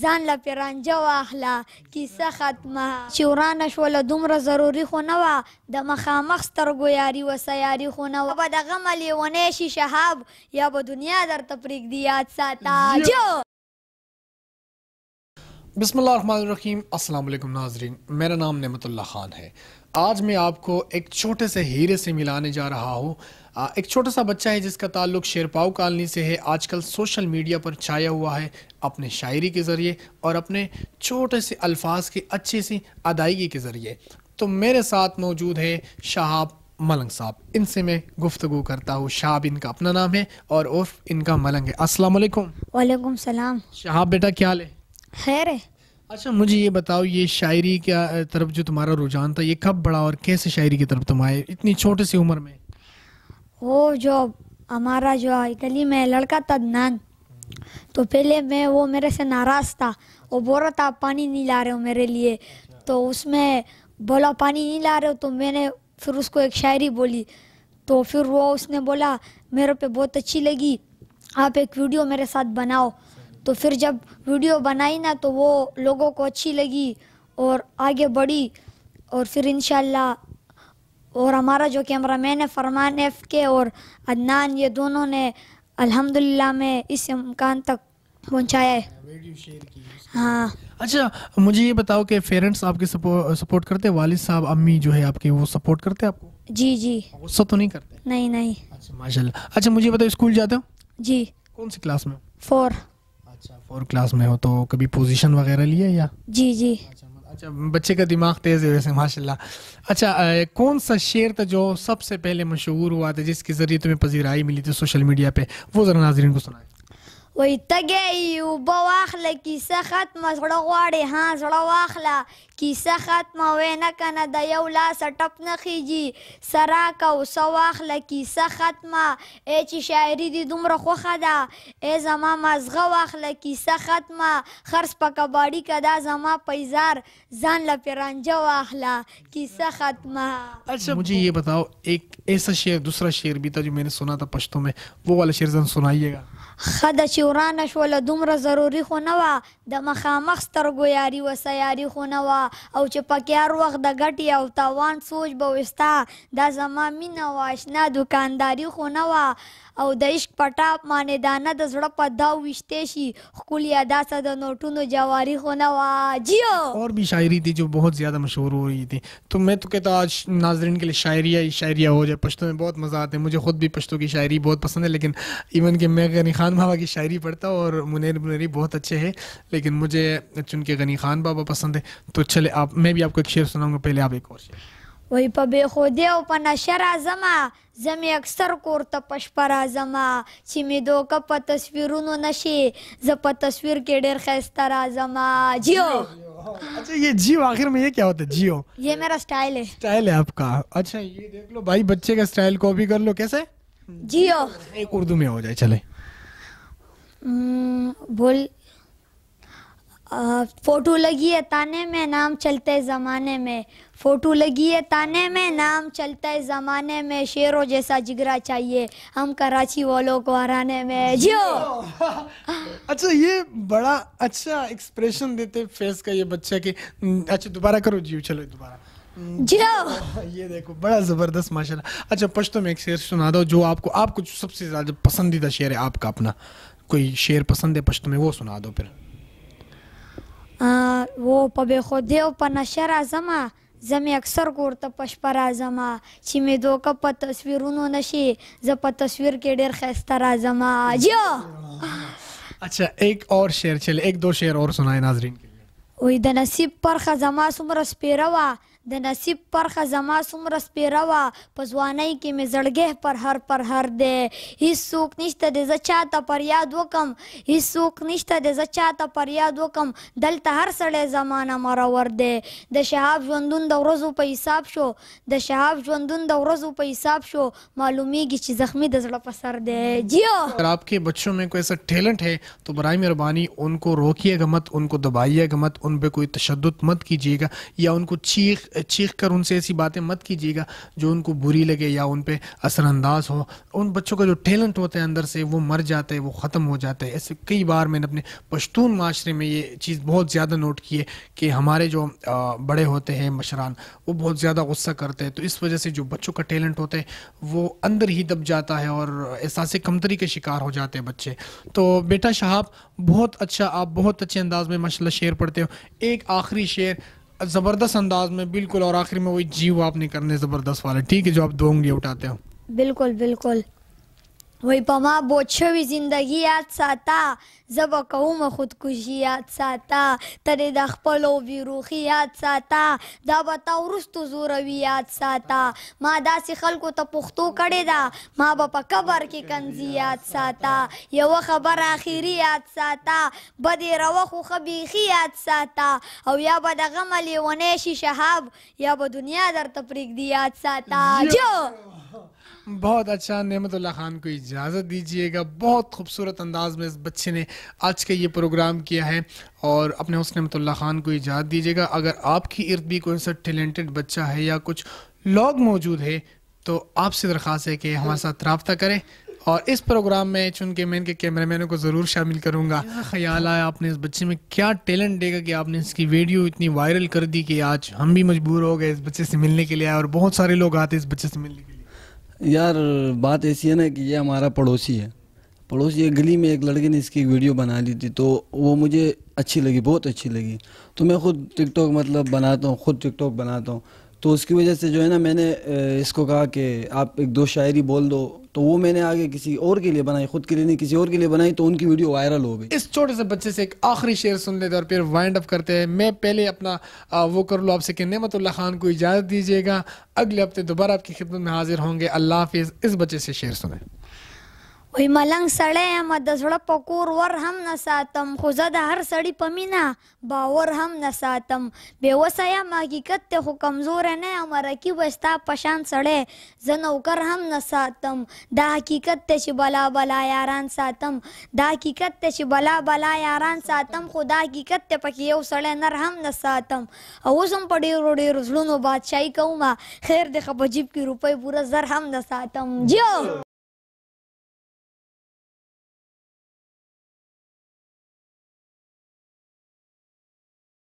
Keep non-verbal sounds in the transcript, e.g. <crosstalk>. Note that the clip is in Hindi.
ځان له پیرانجه واخله کیسه ختمه چې ورانه شوله دومره ضروري خو نه وه د مخامخ سترګو یاري وسه یاري خو نه وه به د غمه لیونی شي شهاب یا به دنیا درته پرېږدي یاد ساته جو बिसमीम अल्लाम नाजरीन मेरा नाम नमतुल्ला ख़ान है आज मैं आपको एक छोटे से हीरे से मिलाने जा रहा हूँ एक छोटा सा बच्चा है जिसका ताल्लुक शेरपाव कॉलोनी से है आजकल सोशल मीडिया पर छाया हुआ है अपने शायरी के ज़रिए और अपने छोटे से अल्फाज की अच्छी सी अदायगी के ज़रिए तो मेरे साथ मौजूद है शहाब मलंग साहब इनसे मैं गुफ्तु करता हूँ शहाब इनका अपना नाम है और उर्फ इनका मलंग है असलम वालेकुम सलाम शहाब बेटा क्या हाल है खैर है अच्छा मुझे ये बताओ ये शायरी क्या तरफ जो तुम्हारा रुझान था ये कब बढ़ा और कैसे शायरी की तरफ तुम आए इतनी छोटी सी उम्र में वो जो हमारा जो गली में लड़का था नान तो पहले मैं वो मेरे से नाराज़ था वो बोल रहा था पानी नहीं ला रहे हो मेरे लिए तो उसमें बोला पानी नहीं ला रहे हो तो मैंने फिर उसको एक शायरी बोली तो फिर वो उसने बोला मेरे पे बहुत अच्छी लगी आप एक वीडियो मेरे साथ बनाओ तो फिर जब वीडियो बनाई ना तो वो लोगों को अच्छी लगी और आगे बढ़ी और फिर इन और हमारा जो कैमरा मैन है फरमान एफ के और अदनान ये दोनों ने अल्हम्दुलिल्लाह में इस इम्कान तक पहुंचाया है हाँ अच्छा मुझे ये बताओ कि पेरेंट्स आपके सपो, सपोर्ट करते हैं वालिद साहब अम्मी जो है आपके वो सपोर्ट करते हैं आपको जी जी गुस्सा तो नहीं करते नहीं नहीं अच्छा माशाल्लाह अच्छा मुझे बताओ स्कूल जाते हो जी कौन सी क्लास में फोर अच्छा फोर्थ क्लास में हो तो कभी पोजीशन वगैरह लिए या जी जी अच्छा, अच्छा बच्चे का दिमाग तेज़ है वैसे माशाल्लाह अच्छा आ, कौन सा शेर था जो सबसे पहले मशहूर हुआ था जिसके ज़रिए तुम्हें पजीराई मिली थी सोशल मीडिया पे वो ज़रा नाजरीन को सुनाए وای تګي وبا واخله کیسه ختمه زړه غواړي ها زړه واخله کیسه ختمه وینه کنه د یو لاس ټپ نه خيږي سرا کا وس واخله کیسه ختمه اے چې شاعري دي دومره خوخه ده اے زما مزغه واخله کیسه ختمه خرص په کباړي کدا زما پیزار ځان له پیرانجه واخله کیسه ختمه अच्छा मुझे ये बताओ एक ऐसा शेर दूसरा शेर भी था जो मैंने सुना था पश्तो में वो वाला शेर जन सुनाइएगा خدا چې ورانه شوله دومره ضروری خو نه وه د مخامخ سترګو یاري و سیاري خو نه وه او چې پکې هر وخت د ګټې او تاوان سوچ به وستا دا زما مینه وه اشنا دوکانداري خو نه وه او د عشق په ټاپ باندې دانه د زړه په داو ویشتې شي ښکلي ادا سه د نوټونو جواری خو نه وه جیو اور بھی شاعری تھی جو بہت زیادہ مشہور ہو رہی تھی تو میں تو کہتا آج ناظرین کے لیے شاعریہ ہی شاعریہ ہو جائے پشتوں میں بہت مزہ آتے ہیں مجھے خود بھی پشتوں کی شاعری بہت پسند ہے لیکن ایون کہ میں غنی खान बाबा की शायरी पढ़ता हूँ और मुनेर मुनेरी बहुत अच्छे हैं लेकिन मुझे चुनके गनी खान बाबा पसंद है तो चले आप मैं भी आपको एक शेर सुनाऊंगा पहले आप एक और शेर وی په بې خودي او په نشه راځمه زه مې اکثر کور ته په شپه راځمه چې مې دوکه په تصویرونو نشي زه په تصویر کې ډېر ښایسته راځمه جیو अच्छा ये जियो आखिर में ये क्या होता है जियो ये मेरा स्टाइल है स्टाइल है आपका अच्छा ये देख लो भाई बच्चे का स्टाइल कॉपी कर लो कैसे जियो एक उर्दू में हो जाए चले भूल हम्म, फोटो लगी है ताने में नाम चलते ज़माने में फोटो लगी है ताने में नाम चलता है ज़माने में शेरों जैसा जिगरा चाहिए हम कराची वालों को हराने में जियो <laughs> अच्छा ये बड़ा अच्छा एक्सप्रेशन देते फेस का ये बच्चा कि हम्म, अच्छा दोबारा करो जियो चलो दोबारा हम्म। जियो <laughs> ये देखो बड़ा ज़बरदस्त माशाल्लाह अच्छा पश्तो में एक शेर सुना दो जो आपको आप कुछ सबसे ज़्यादा पसंदीदा शेर है आपका अपना कोई शेर पसंद है पश्तो में वो सुना दो फिर आ, वो په خوده او په نشر اعظم زمې اکثر کور ته پشپر اعظم چې مې دوکه په تصویرونو نشي زه په تصویر کې ډېر خسته اعظم جو अच्छा एक और शेर चले एक दो शेर और सुनाए नाजरीन के लिए وې د نصیب پر خزما سمره سپیره وا د نصیب پرخه زما څومره سپیره وه په ځوانۍ کې مې زړګی پر هر پر هر دی هیڅوک نشته دی زه چاته پریاد وکم هیڅوک نشته دی زه چاته پریاد وکم دلته هر سړی زمانه مرور دی د شهاب ژوندون د ورځو په حساب شو د شهاب ژوندون د ورځو په حساب شو معلومیږي چې زخمی د زړه په سر دی جیو اگر आपके बच्चों में कोई ऐसा टैलेंट है तो बरए मेहरबानी उनको रोकिएगा मत उनको दबाइएगा मत उन पर कोई तशद मत कीजिएगा या उनको चीख चीख कर उनसे ऐसी बातें मत कीजिएगा जो उनको बुरी लगे या उन पर असरानंदाज हो उन बच्चों का जो टैलेंट होता है अंदर से वो मर जाता है वो ख़त्म हो जाता है ऐसे कई बार मैंने अपने पश्तून माशरे में ये चीज़ बहुत ज़्यादा नोट की है कि हमारे जो बड़े होते हैं मशरान वो बहुत ज़्यादा गुस्सा करते हैं तो इस वजह से जो बच्चों का टैलेंट होता है वो अंदर ही दब जाता है और एहसास कमतरी के शिकार हो जाते हैं बच्चे तो बेटा शहाब बहुत अच्छा आप बहुत अच्छे अंदाज में माशा शेर पढ़ते हो एक आखिरी शेर ज़बरदस्त अंदाज में बिल्कुल और आखिर में वही जीव आपने करने ज़बरदस्त वाले ठीक है जो आप दो उंगली उठाते हो बिल्कुल बिल्कुल وای په ما بوج شوی زندگی یاد ساته زه به کوم خودکشي یاد ساته ترې د خپلو بیروخي یاد ساته دا به تا وروستو زوروي یاد ساته ما داسې خلکو ته پښتو کړې ده ما به په قبر کې کنځي یاد ساته یوه خبره اخري یاد ساته بدې روه خو ښه بیخي یاد ساته او یا به د غمه لیونی شي شهاب یا به دنیا درته پرېږدي یاد ساته جو बहुत अच्छा नेमतुल्ला खान को इजाज़त दीजिएगा बहुत खूबसूरत अंदाज में इस बच्चे ने आज का ये प्रोग्राम किया है और अपने उस नेमतुल्ला खान को इजाज़त दीजिएगा अगर आपकी इर्द भी कोई सा टैलेंटेड बच्चा है या कुछ लोग मौजूद है तो आपसे दरख्वास्त है कि हमारे साथ रबता करें और इस प्रोग्राम में चूंकि मैं इनके कैमरा मैनों को ज़रूर शामिल करूँगा ख्याल आया आपने इस बच्चे में क्या टैलेंट देगा कि आपने इसकी वीडियो इतनी वायरल कर दी कि आज हम भी मजबूर हो गए इस बच्चे से मिलने के लिए और बहुत सारे लोग आते इस बच्चे से मिलने के लिए यार बात ऐसी है ना कि ये हमारा पड़ोसी है पड़ोसी एक गली में एक लड़के ने इसकी वीडियो बना ली थी तो वो मुझे अच्छी लगी बहुत अच्छी लगी तो मैं ख़ुद टिकटॉक मतलब बनाता हूँ ख़ुद टिकटॉक बनाता हूँ तो उसकी वजह से जो है ना मैंने इसको कहा कि आप एक दो शायरी बोल दो तो वो मैंने आगे किसी और के लिए बनाई खुद के लिए नहीं किसी और के लिए बनाई तो उनकी वीडियो वायरल हो गई इस छोटे से बच्चे से एक आखिरी शेर सुन लेते और फिर वाइंड अप करते हैं मैं पहले अपना वो कर लो आपसे कि नमतुल्ला खान को इजाज़त दीजिएगा अगले हफ्ते दोबारा आपकी खिदमत में हाजिर होंगे अल्लाह हाफिज़ इस बच्चे से शेर सुने وای ملنګ سړی یم د زړه په کور ور هم نه ساتم خو زه د هر سړي په مینه باور هم نه ساتم بېوسه یم حقیقت دی خو کمزوره نه یم رقیب ستا په شان سړی زه نوکر هم نه ساتم دا حقیقت دی چې بلا بلا یاران ساتم دا حقیقت دی چې بلا بلا یاران ساتم خو دا حقیقت دی پکې یو سړی نر هم نه ساتم اوس هم په ډېرو ډېرو زړونو بادشاهي کومه خیر دی خو په جیب کې روپۍ پوره زر هم نه ساتم جو